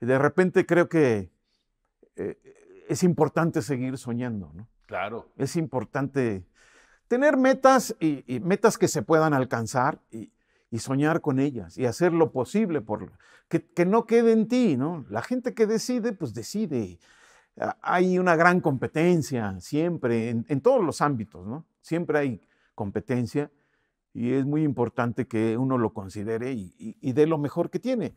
de repente creo que eh, es importante seguir soñando, ¿no? Claro. Es importante tener metas y, metas que se puedan alcanzar y, soñar con ellas y hacer lo posible por que, no quede en ti, ¿no? La gente que decide, pues decide. Ah, hay una gran competencia siempre, en, todos los ámbitos, ¿no? Siempre hay competencia y es muy importante que uno lo considere y dé lo mejor que tiene.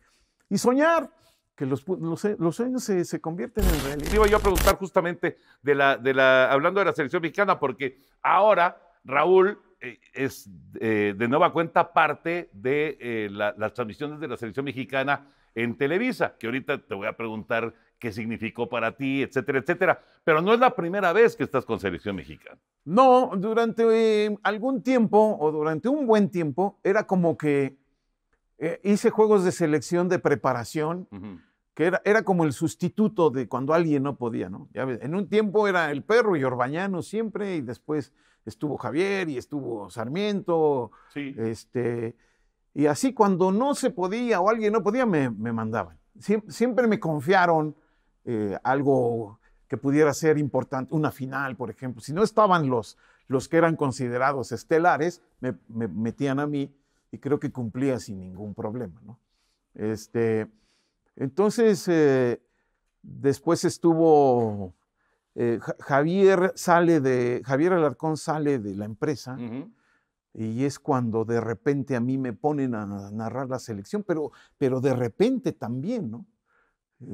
Y soñar, que los, e-, sueños se, convierten en realidad. Iba yo a preguntar justamente de la, de la, hablando de la selección mexicana, porque ahora Raúl eh, es eh, de nueva cuenta parte de eh, las transmisiones de la selección mexicana en Televisa, que ahorita te voy a preguntar qué significó para ti, etcétera, etcétera. Pero no es la primera vez que estás con selección mexicana. No, durante algún tiempo o durante un buen tiempo era como que eh, hice juegos de selección de preparación, que era, como el sustituto de cuando alguien no podía, ¿no? Ya en un tiempo era el perro y Orbañano siempre, y después estuvo Javier y estuvo Sarmiento. Este, y así cuando no se podía o alguien no podía, me, mandaban. siempre me confiaron eh, algo que pudiera ser importante, una final, por ejemplo. Si no estaban los, los que eran considerados estelares, me metían a mí y creo que cumplía sin ningún problema. ¿no? Este, entonces, eh, después estuvo, eh, Javier sale de, Javier Alarcón sale de la empresa y es cuando de repente a mí me ponen a narrar la selección, pero, pero de repente también, ¿no?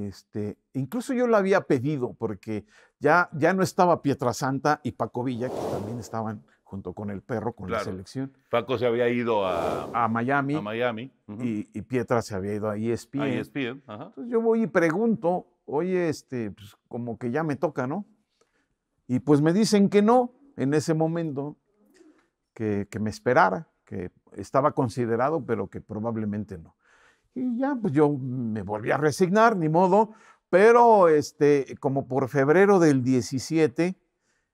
Este, incluso yo lo había pedido porque ya, ya no estaba Pietrasanta y Paco Villa, que también estaban junto con el perro, con la selección. Paco se había ido a, Miami. A Miami. y, Pietra se había ido a ESPN. A e Ajá. Entonces yo voy y pregunto, oye, este, pues, como que ya me toca, ¿no? Y pues me dicen que no en ese momento, que, me esperara, que estaba considerado, pero que probablemente no. Y ya, pues yo me volví a resignar, ni modo, pero este, como por febrero del 17,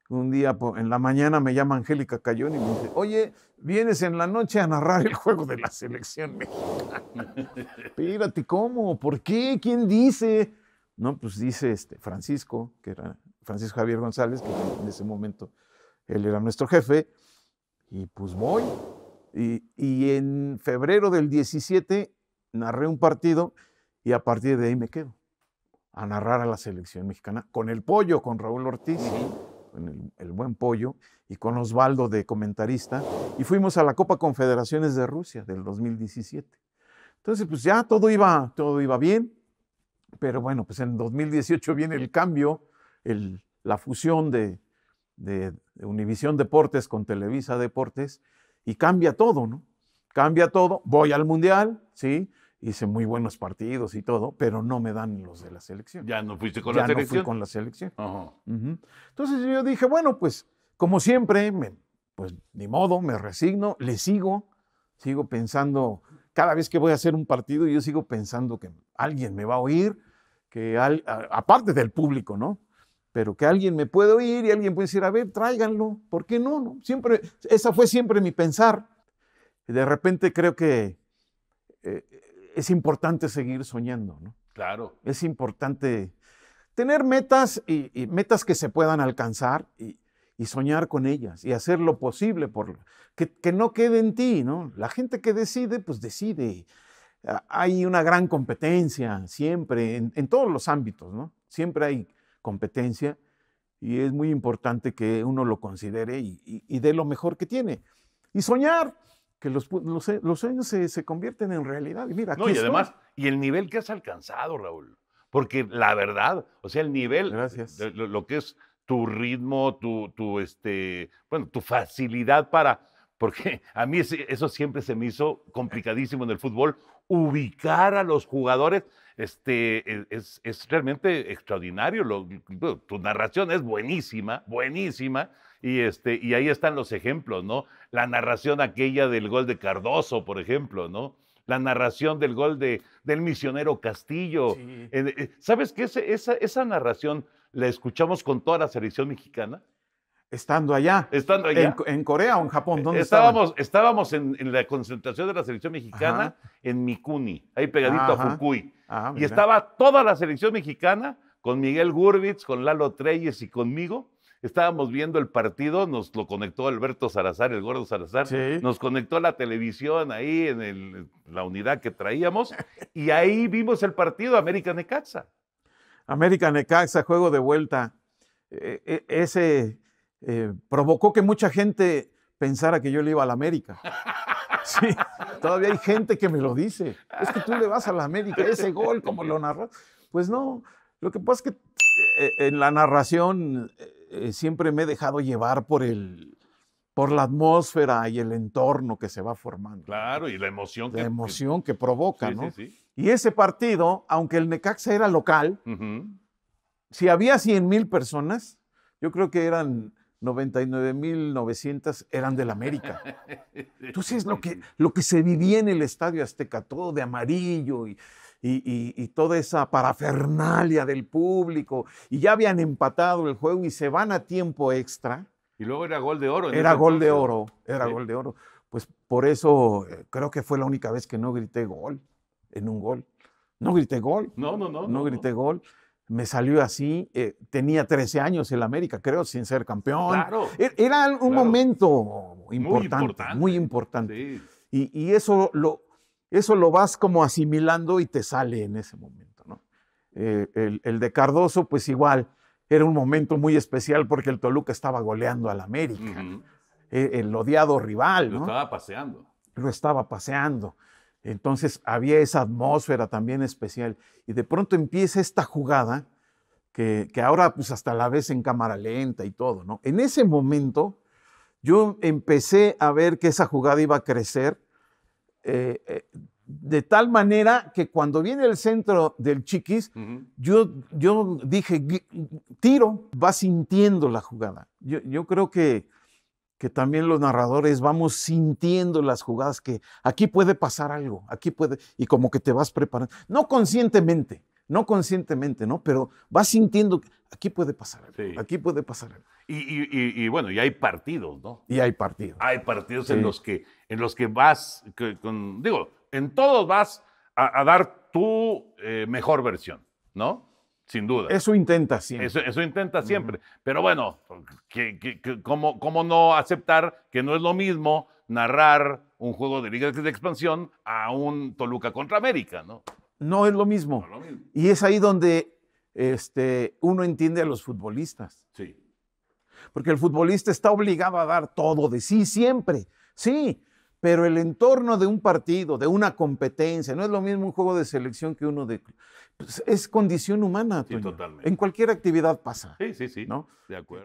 un día en la mañana me llama Angélica Cayón y me dice, oye, vienes en la noche a narrar el juego de la selección mexicana. Pírate, ¿cómo? ¿Por qué? ¿Quién dice? No, pues dice este Francisco, que era Francisco Javier González, que en ese momento él era nuestro jefe, y pues voy. Y, en febrero del 17 narré un partido y a partir de ahí me quedo a narrar a la selección mexicana con el pollo, con Raúl Ortiz en el, Buen Pollo y con Osvaldo de comentarista, y fuimos a la Copa Confederaciones de Rusia del 2017. Entonces, pues ya todo iba, todo iba bien, pero bueno, pues en 2018 viene el cambio, la fusión de, Univisión Deportes con Televisa Deportes, y cambia todo, ¿no? Cambia todo, voy al Mundial, ¿sí? hice muy buenos partidos y todo, pero no me dan los de la selección. Ya no fuiste con ya la no selección. Fui con la selección. Entonces yo dije, bueno, pues como siempre, pues ni modo, me resigno, le sigo, sigo pensando, cada vez que voy a hacer un partido, yo sigo pensando que alguien me va a oír, que aparte del público, ¿no? Pero que alguien me puede oír y alguien puede decir, a ver, tráiganlo, ¿por qué no? Siempre, esa fue siempre mi pensar. de repente creo que eh, es importante seguir soñando, ¿no? Claro. Es importante tener metas y, metas que se puedan alcanzar y, soñar con ellas y hacer lo posible por que, no quede en ti, ¿no? La gente que decide, pues decide. Hay una gran competencia siempre, en, todos los ámbitos, ¿no? Siempre hay competencia y es muy importante que uno lo considere y dé lo mejor que tiene. Y soñar, los, e-, los, sueños se, convierten en realidad. Y mira, no, y además, y el nivel que has alcanzado, Raúl. Porque la verdad, o sea, el nivel, lo, que es tu ritmo, tu, tu, este, bueno, tu facilidad para, porque a mí eso siempre se me hizo complicadísimo en el fútbol, ubicar a los jugadores. Este, e, es, realmente extraordinario. tu narración es buenísima, buenísima. Y, este, y ahí están los ejemplos, ¿no? La narración aquella del gol de Cardoso, por ejemplo, ¿no? La narración del gol de, del misionero Castillo. Eh, eh, ¿Sabes qué? Esa, esa narración la escuchamos con toda la selección mexicana. Estando allá. Estando allá. En, Corea o en Japón, ¿dónde estábamos? Estábamos en, la concentración de la selección mexicana en Mikuni, ahí pegadito a Fukui. Ah, y estaba toda la selección mexicana con Miguel Gurvitz, con Lalo Treyes y conmigo. Estábamos viendo el partido, nos lo conectó Alberto Salazar, el gordo Salazar, nos conectó la televisión ahí en, la unidad que traíamos y ahí vimos el partido América Necaxa. América Necaxa, juego de vuelta. Eh, eh, ese eh, provocó que mucha gente pensara que yo le iba a la América. todavía hay gente que me lo dice. Es que tú le vas a la América, ese gol, como lo narras. Pues no, lo que pasa es que eh, eh, en la narración siempre me he dejado llevar por el, por la atmósfera y el entorno que se va formando. Claro, y la emoción, la emoción que provoca, ¿no? Sí, Y ese partido, aunque el Necaxa era local, si había 100 mil personas, yo creo que eran 99.900 eran del América. Entonces, lo que, lo que se vivía en el Estadio Azteca, todo de amarillo y, y, toda esa parafernalia del público, y ya habían empatado el juego y se van a tiempo extra. Y luego era gol de oro. Era gol de oro, era gol de oro. Pues por eso eh, creo que fue la única vez que no grité gol en un gol. No grité gol. No, no, no. No, grité gol me salió así, eh, tenía 13 años en la América, creo, sin ser campeón. E-, era un momento importante, muy importante. Y, eso, lo, vas como asimilando y te sale en ese momento. ¿no? Eh, el, de Cardoso, pues igual, era un momento muy especial porque el Toluca estaba goleando al América, eh, el odiado rival. Lo estaba paseando. Lo estaba paseando. Entonces había esa atmósfera también especial. Y de pronto empieza esta jugada que, ahora pues hasta la ves en cámara lenta y todo, ¿no? En ese momento yo empecé a ver que esa jugada iba a crecer eh, eh, de tal manera que cuando viene el centro del chiquis, yo, yo dije, tiro, va sintiendo la jugada. Yo, yo creo que que también los narradores vamos sintiendo las jugadas que aquí puede pasar algo, aquí puede, y como que te vas preparando, no conscientemente, no conscientemente, ¿no? Pero vas sintiendo, que aquí puede pasar algo, aquí puede pasar algo. Y, bueno, y hay partidos, ¿no? Y hay partidos. Hay partidos en, los que, en los que vas, digo, en todos vas a, dar tu eh, mejor versión, ¿no? Sin duda. Eso intenta siempre. Eso, intenta siempre. Pero bueno, ¿cómo, no aceptar que no es lo mismo narrar un juego de Liga de expansión a un Toluca contra América, ¿no? No es lo mismo. No es lo mismo. Y es ahí donde este, uno entiende a los futbolistas. Sí. Porque el futbolista está obligado a dar todo de sí siempre. Sí, pero el entorno de un partido, de una competencia, no es lo mismo un juego de selección que uno de... Pues, es condición humana, sí, totalmente. En cualquier actividad pasa. Sí, sí, sí. ¿no? De acuerdo.